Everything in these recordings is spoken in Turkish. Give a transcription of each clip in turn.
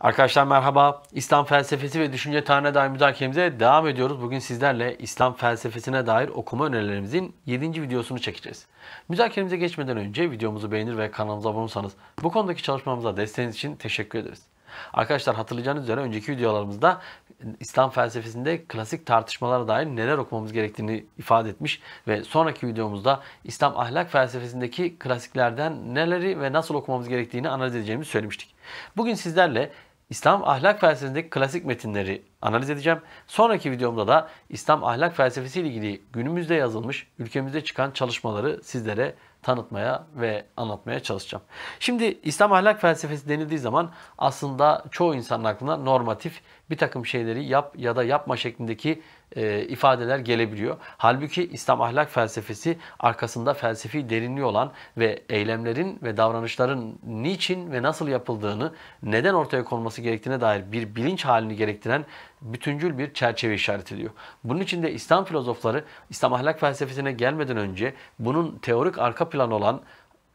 Arkadaşlar merhaba. İslam felsefesi ve düşünce tarihine dair müdahalemize devam ediyoruz. Bugün sizlerle İslam felsefesine dair okuma önerilerimizin 7. videosunu çekeceğiz. Müdahalemize geçmeden önce videomuzu beğenir ve kanalımıza abone olursanız bu konudaki çalışmamıza desteğiniz için teşekkür ederiz. Arkadaşlar hatırlayacağınız üzere önceki videolarımızda İslam felsefesinde klasik tartışmalara dair neler okumamız gerektiğini ifade etmiş ve sonraki videomuzda İslam ahlak felsefesindeki klasiklerden neleri ve nasıl okumamız gerektiğini analiz edeceğimizi söylemiştik. Bugün sizlerle İslam ahlak felsefesindeki klasik metinleri analiz edeceğim. Sonraki videomda da İslam ahlak felsefesi ile ilgili günümüzde yazılmış, ülkemizde çıkan çalışmaları sizlere tanıtmaya ve anlatmaya çalışacağım. Şimdi İslam ahlak felsefesi denildiği zaman aslında çoğu insanın aklına normatif bir takım şeyleri yap ya da yapma şeklindeki e, ifadeler gelebiliyor. Halbuki İslam ahlak felsefesi arkasında felsefi derinliği olan ve eylemlerin ve davranışların niçin ve nasıl yapıldığını, neden ortaya konması gerektiğine dair bir bilinç halini gerektiren bütüncül bir çerçeve işaret ediyor. Bunun için de İslam filozofları İslam ahlak felsefesine gelmeden önce bunun teorik arka planı olan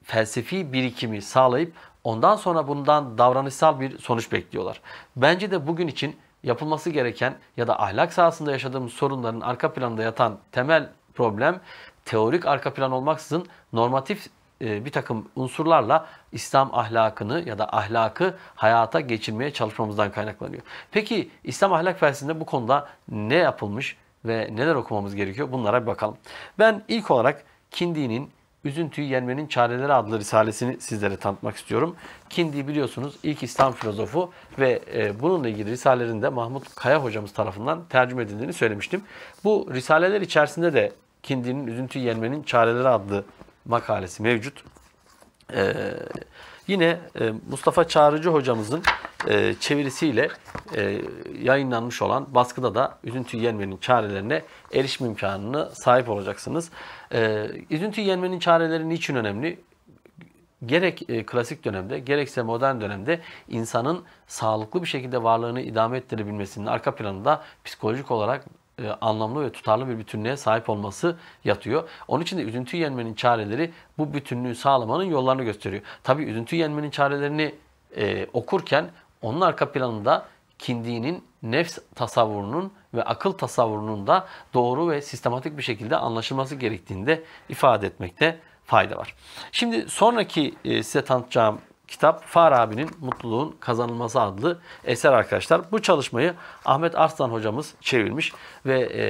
felsefi birikimi sağlayıp ondan sonra bundan davranışsal bir sonuç bekliyorlar. Bence de bugün için yapılması gereken ya da ahlak sahasında yaşadığımız sorunların arka planda yatan temel problem teorik arka plan olmaksızın normatif e, bir takım unsurlarla İslam ahlakını ya da ahlakı hayata geçirmeye çalışmamızdan kaynaklanıyor. Peki İslam ahlak felsefesinde bu konuda ne yapılmış ve neler okumamız gerekiyor bunlara bir bakalım. Ben ilk olarak Kindi'nin Üzüntüyü Yenmenin Çareleri adlı risalesini sizlere tanıtmak istiyorum. Kindi biliyorsunuz ilk İslam filozofu ve e, bununla ilgili risalelerinde de Mahmut Kaya hocamız tarafından tercüme edildiğini söylemiştim. Bu risaleler içerisinde de Kindi'nin Üzüntüyü Yenmenin Çareleri adlı makalesi mevcut. Ee, Yine e, Mustafa Çağrıcı hocamızın e, çevirisiyle e, yayınlanmış olan baskıda da üzüntüyü yenmenin çarelerine erişim imkanını sahip olacaksınız. E, üzüntüyü yenmenin çareleri niçin önemli? gerek e, klasik dönemde gerekse modern dönemde insanın sağlıklı bir şekilde varlığını idame ettirebilmesinin arka planında psikolojik olarak e, anlamlı ve tutarlı bir bütünlüğe sahip olması yatıyor. Onun için de üzüntüyü yenmenin çareleri bu bütünlüğü sağlamanın yollarını gösteriyor. Tabi üzüntüyü yenmenin çarelerini e, okurken onun arka planında kindiğinin, nefs tasavvurunun ve akıl tasavvurunun da doğru ve sistematik bir şekilde anlaşılması gerektiğini de ifade etmekte fayda var. Şimdi sonraki e, size tanıtacağım kitap Far Abinin Mutluluğun Kazanılması adlı eser arkadaşlar. Bu çalışmayı Ahmet Arslan hocamız çevirmiş ve e,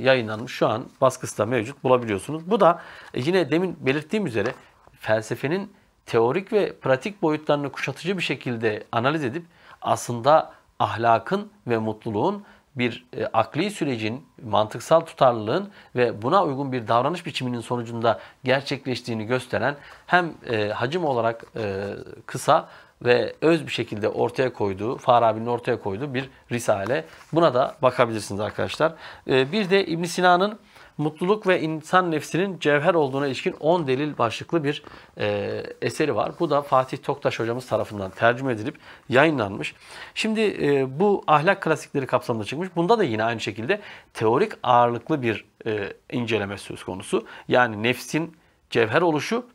yayınlanmış. Şu an baskısı da mevcut bulabiliyorsunuz. Bu da e, yine demin belirttiğim üzere felsefenin teorik ve pratik boyutlarını kuşatıcı bir şekilde analiz edip aslında ahlakın ve mutluluğun bir e, akli sürecin, mantıksal tutarlılığın ve buna uygun bir davranış biçiminin sonucunda gerçekleştiğini gösteren hem e, hacim olarak e, kısa ve öz bir şekilde ortaya koyduğu, Farabi'nin ortaya koyduğu bir risale. Buna da bakabilirsiniz arkadaşlar. bir de İbn Sina'nın mutluluk ve insan nefsinin cevher olduğuna ilişkin 10 delil başlıklı bir e, eseri var. Bu da Fatih Toktaş hocamız tarafından tercüme edilip yayınlanmış. Şimdi e, bu ahlak klasikleri kapsamında çıkmış. Bunda da yine aynı şekilde teorik ağırlıklı bir e, inceleme söz konusu. Yani nefsin cevher oluşu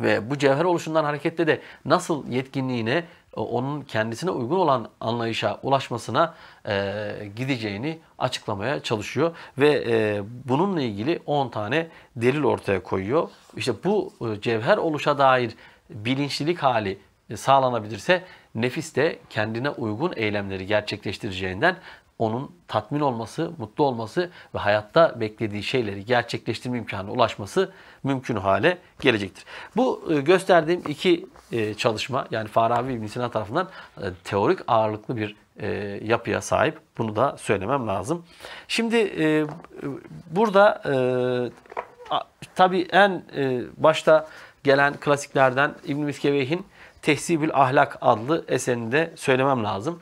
ve bu cevher oluşundan hareketle de nasıl yetkinliğine e, onun kendisine uygun olan anlayışa ulaşmasına e, gideceğini açıklamaya çalışıyor ve e, bununla ilgili 10 tane delil ortaya koyuyor. İşte bu e, cevher oluşa dair bilinçlilik hali e, sağlanabilirse nefis de kendine uygun eylemleri gerçekleştireceğinden onun tatmin olması, mutlu olması ve hayatta beklediği şeyleri gerçekleştirme imkanına ulaşması mümkün hale gelecektir. Bu e, gösterdiğim iki e, çalışma yani Farabi İbn Sina tarafından e, teorik ağırlıklı bir yapıya sahip. Bunu da söylemem lazım. Şimdi burada tabii en başta gelen klasiklerden İbn Miskeveh'in Tehsibül Ahlak adlı eserinde söylemem lazım.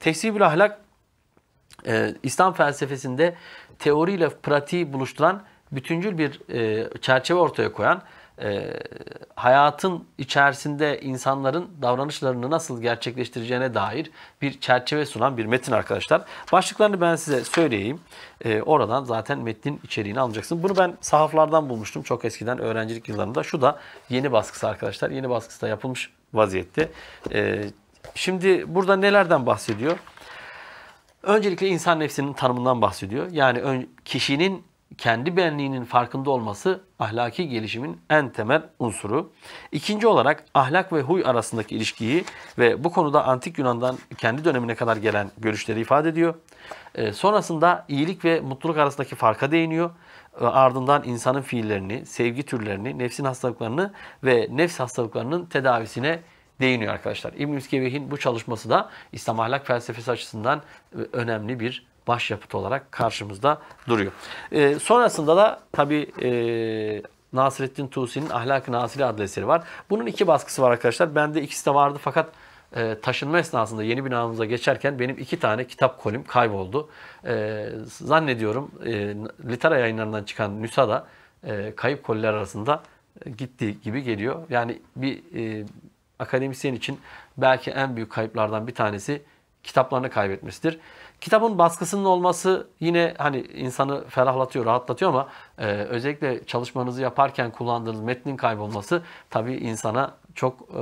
Tehsibül Ahlak e, İslam felsefesinde teoriyle pratiği buluşturan bütüncül bir e, çerçeve ortaya koyan, e, hayatın içerisinde insanların davranışlarını nasıl gerçekleştireceğine dair bir çerçeve sunan bir metin arkadaşlar. Başlıklarını ben size söyleyeyim. E, oradan zaten metnin içeriğini alacaksın. Bunu ben sahaflardan bulmuştum çok eskiden öğrencilik yıllarında. Şu da yeni baskısı arkadaşlar. Yeni baskısı da yapılmış vaziyette. E, şimdi burada nelerden bahsediyor? Öncelikle insan nefsinin tanımından bahsediyor. Yani kişinin kendi benliğinin farkında olması ahlaki gelişimin en temel unsuru. İkinci olarak ahlak ve huy arasındaki ilişkiyi ve bu konuda antik Yunan'dan kendi dönemine kadar gelen görüşleri ifade ediyor. E, sonrasında iyilik ve mutluluk arasındaki farka değiniyor. E, ardından insanın fiillerini, sevgi türlerini, nefsin hastalıklarını ve nefs hastalıklarının tedavisine değiniyor arkadaşlar. İbn-i Skevih'in bu çalışması da İslam ahlak felsefesi açısından e, önemli bir başyapıt olarak karşımızda duruyor. E, sonrasında da tabi e, Nasrettin Tusi'nin Ahlak-ı Nasili adlı eseri var. Bunun iki baskısı var arkadaşlar. Bende ikisi de vardı fakat e, taşınma esnasında yeni binamıza geçerken benim iki tane kitap kolim kayboldu. E, zannediyorum e, Litera yayınlarından çıkan Nüsa'da e, kayıp koliler arasında e, gitti gibi geliyor. Yani bir e, akademisyen için belki en büyük kayıplardan bir tanesi kitaplarını kaybetmesidir. Kitabın baskısının olması yine hani insanı ferahlatıyor, rahatlatıyor ama e, özellikle çalışmanızı yaparken kullandığınız metnin kaybolması tabii insana çok e,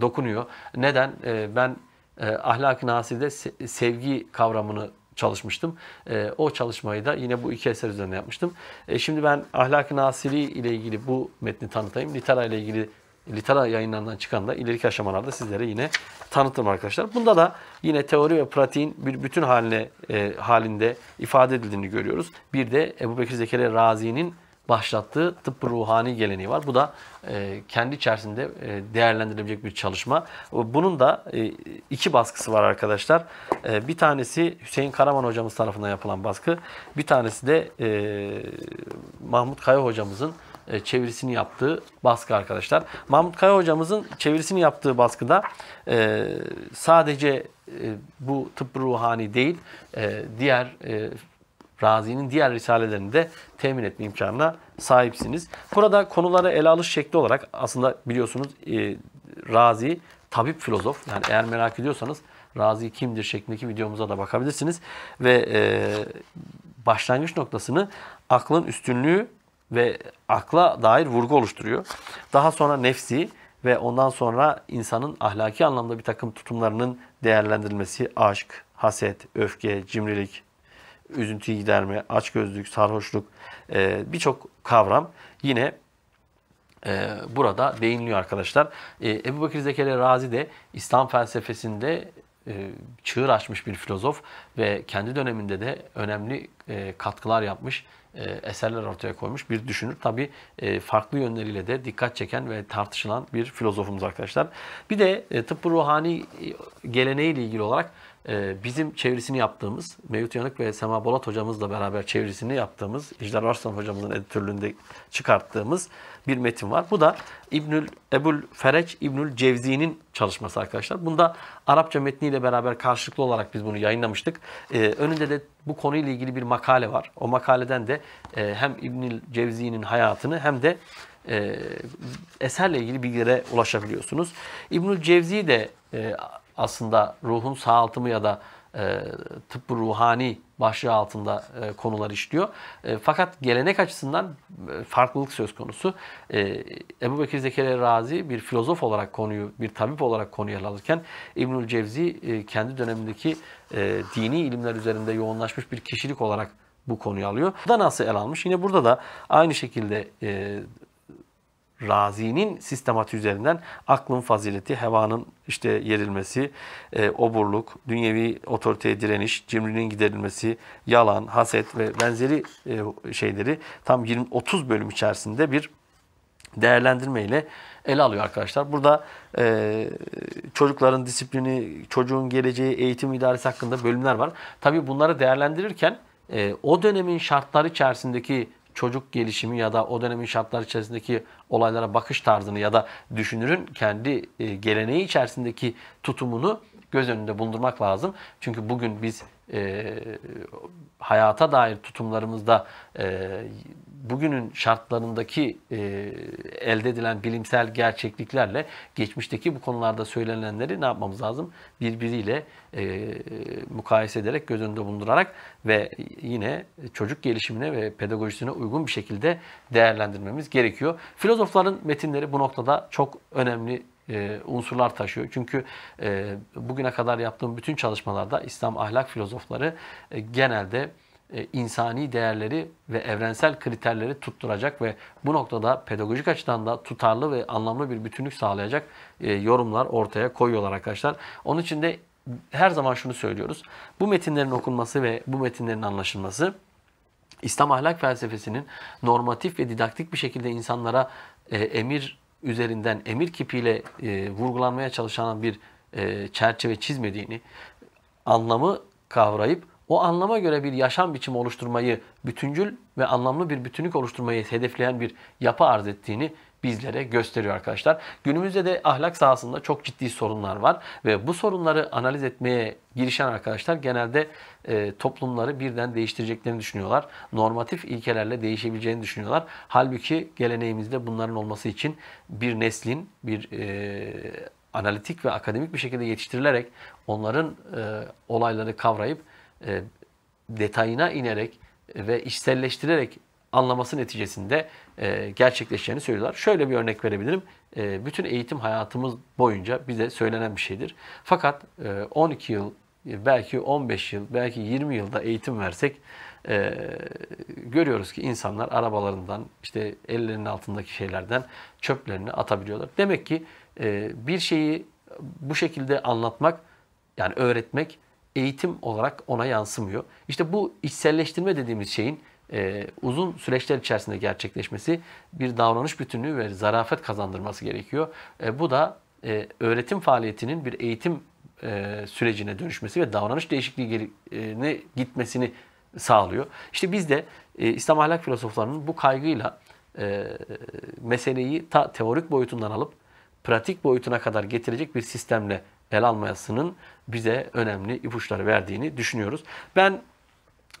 dokunuyor. Neden? E, ben e, ahlak-ı nasirde sevgi kavramını çalışmıştım. E, o çalışmayı da yine bu iki eser üzerine yapmıştım. E, şimdi ben ahlak-ı nasiri ile ilgili bu metni tanıtayım. Litera ile ilgili Litera yayınlarından çıkan da ileriki aşamalarda sizlere yine tanıtırım arkadaşlar. Bunda da yine teori ve pratiğin bir bütün haline e, halinde ifade edildiğini görüyoruz. Bir de Ebu Bekir Zekeriya Razi'nin başlattığı tıp ruhani geleneği var. Bu da e, kendi içerisinde e, değerlendirilebilecek bir çalışma. Bunun da e, iki baskısı var arkadaşlar. E, bir tanesi Hüseyin Karaman hocamız tarafından yapılan baskı. Bir tanesi de e, Mahmut Kaya hocamızın e, çevirisini yaptığı baskı arkadaşlar. Mahmut Kaya hocamızın çevirisini yaptığı baskıda e, sadece e, bu tıp ruhani değil, diğer Razi'nin diğer risalelerini de temin etme imkanına sahipsiniz. Burada konuları ele alış şekli olarak aslında biliyorsunuz Razi tabip filozof. Yani eğer merak ediyorsanız Razi kimdir şeklindeki videomuza da bakabilirsiniz. Ve başlangıç noktasını aklın üstünlüğü ve akla dair vurgu oluşturuyor. Daha sonra nefsi ve ondan sonra insanın ahlaki anlamda bir takım tutumlarının değerlendirilmesi, aşk, haset, öfke, cimrilik, üzüntüyü giderme, açgözlük, sarhoşluk e, birçok kavram yine e, burada değiniliyor arkadaşlar. E, Ebu Bekir Zekeriya Razi de İslam felsefesinde e, çığır açmış bir filozof ve kendi döneminde de önemli katkılar yapmış e, eserler ortaya koymuş bir düşünür. Tabi e, farklı yönleriyle de dikkat çeken ve tartışılan bir filozofumuz arkadaşlar. Bir de e, tıp ruhani geleneğiyle ilgili olarak ee, bizim çevirisini yaptığımız, Mevlüt Yanık ve Sema Bolat hocamızla beraber çevirisini yaptığımız, İcdar Arslan hocamızın editörlüğünde çıkarttığımız bir metin var. Bu da İbnül Ebul Fereç İbnül Cevzi'nin çalışması arkadaşlar. Bunda Arapça metniyle beraber karşılıklı olarak biz bunu yayınlamıştık. Ee, önünde de bu konuyla ilgili bir makale var. O makaleden de e, hem İbnül Cevzi'nin hayatını hem de e, eserle ilgili bilgilere ulaşabiliyorsunuz. İbnül Cevzi de e, aslında ruhun sağaltımı ya da e, tıbbı ruhani başlığı altında e, konular işliyor. E, fakat gelenek açısından e, farklılık söz konusu. E, Ebu Bekir Zekeriya Razi bir filozof olarak konuyu, bir tabip olarak konuyu ele alırken İbnül Cevzi e, kendi dönemindeki e, dini ilimler üzerinde yoğunlaşmış bir kişilik olarak bu konuyu alıyor. Bu da nasıl ele almış? Yine burada da aynı şekilde e, Razi'nin sistematı üzerinden aklın fazileti, hevanın işte yerilmesi, e, oburluk, dünyevi otoriteye direniş, cimrinin giderilmesi, yalan, haset ve benzeri e, şeyleri tam 20 30 bölüm içerisinde bir değerlendirme ele alıyor arkadaşlar. Burada e, çocukların disiplini, çocuğun geleceği, eğitim idaresi hakkında bölümler var. Tabii bunları değerlendirirken e, o dönemin şartları içerisindeki çocuk gelişimi ya da o dönemin şartlar içerisindeki olaylara bakış tarzını ya da düşünürün kendi e, geleneği içerisindeki tutumunu göz önünde bulundurmak lazım. Çünkü bugün biz e, hayata dair tutumlarımızda e, bugünün şartlarındaki e, elde edilen bilimsel gerçekliklerle geçmişteki bu konularda söylenenleri ne yapmamız lazım? Birbiriyle e, mukayese ederek, göz önünde bulundurarak ve yine çocuk gelişimine ve pedagojisine uygun bir şekilde değerlendirmemiz gerekiyor. Filozofların metinleri bu noktada çok önemli e, unsurlar taşıyor. Çünkü e, bugüne kadar yaptığım bütün çalışmalarda İslam ahlak filozofları e, genelde e, insani değerleri ve evrensel kriterleri tutturacak ve bu noktada pedagojik açıdan da tutarlı ve anlamlı bir bütünlük sağlayacak e, yorumlar ortaya koyuyorlar arkadaşlar. Onun için de her zaman şunu söylüyoruz. Bu metinlerin okunması ve bu metinlerin anlaşılması İslam ahlak felsefesinin normatif ve didaktik bir şekilde insanlara e, emir üzerinden emir kipiyle vurgulanmaya çalışan bir çerçeve çizmediğini, anlamı kavrayıp o anlama göre bir yaşam biçimi oluşturmayı, bütüncül ve anlamlı bir bütünlük oluşturmayı hedefleyen bir yapı arz ettiğini bizlere gösteriyor arkadaşlar. Günümüzde de ahlak sahasında çok ciddi sorunlar var ve bu sorunları analiz etmeye girişen arkadaşlar genelde e, toplumları birden değiştireceklerini düşünüyorlar. Normatif ilkelerle değişebileceğini düşünüyorlar. Halbuki geleneğimizde bunların olması için bir neslin, bir e, analitik ve akademik bir şekilde yetiştirilerek onların e, olayları kavrayıp e, detayına inerek ve işselleştirerek anlaması neticesinde e, gerçekleşeceğini söylüyorlar. Şöyle bir örnek verebilirim. E, bütün eğitim hayatımız boyunca bize söylenen bir şeydir. Fakat e, 12 e, yıl, belki 15 yıl, belki 20 yılda eğitim versek e, görüyoruz ki insanlar arabalarından, işte ellerinin altındaki şeylerden çöplerini atabiliyorlar. Demek ki e, bir şeyi bu şekilde anlatmak, yani öğretmek eğitim olarak ona yansımıyor. İşte bu içselleştirme dediğimiz şeyin e, uzun süreçler içerisinde gerçekleşmesi bir davranış bütünlüğü ve zarafet kazandırması gerekiyor. E, bu da e, öğretim faaliyetinin bir eğitim e, sürecine dönüşmesi ve davranış değişikliğine gitmesini sağlıyor. İşte biz de e, İslam ahlak filozoflarının bu kaygıyla e, meseleyi ta teorik boyutundan alıp pratik boyutuna kadar getirecek bir sistemle El almayasının bize önemli ipuçları verdiğini düşünüyoruz. Ben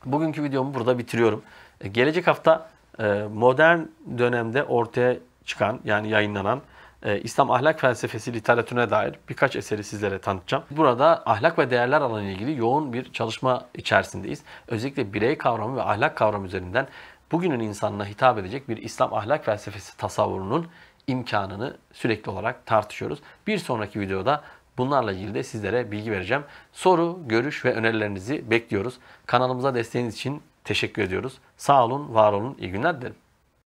bugünkü videomu burada bitiriyorum. E, gelecek hafta e, modern dönemde ortaya çıkan yani yayınlanan e, İslam ahlak felsefesi literatürüne dair birkaç eseri sizlere tanıtacağım. Burada ahlak ve değerler alanı ilgili yoğun bir çalışma içerisindeyiz. Özellikle birey kavramı ve ahlak kavramı üzerinden bugünün insanına hitap edecek bir İslam ahlak felsefesi tasavvurunun imkanını sürekli olarak tartışıyoruz. Bir sonraki videoda Bunlarla ilgili de sizlere bilgi vereceğim. Soru, görüş ve önerilerinizi bekliyoruz. Kanalımıza desteğiniz için teşekkür ediyoruz. Sağ olun, var olun, iyi günler dilerim.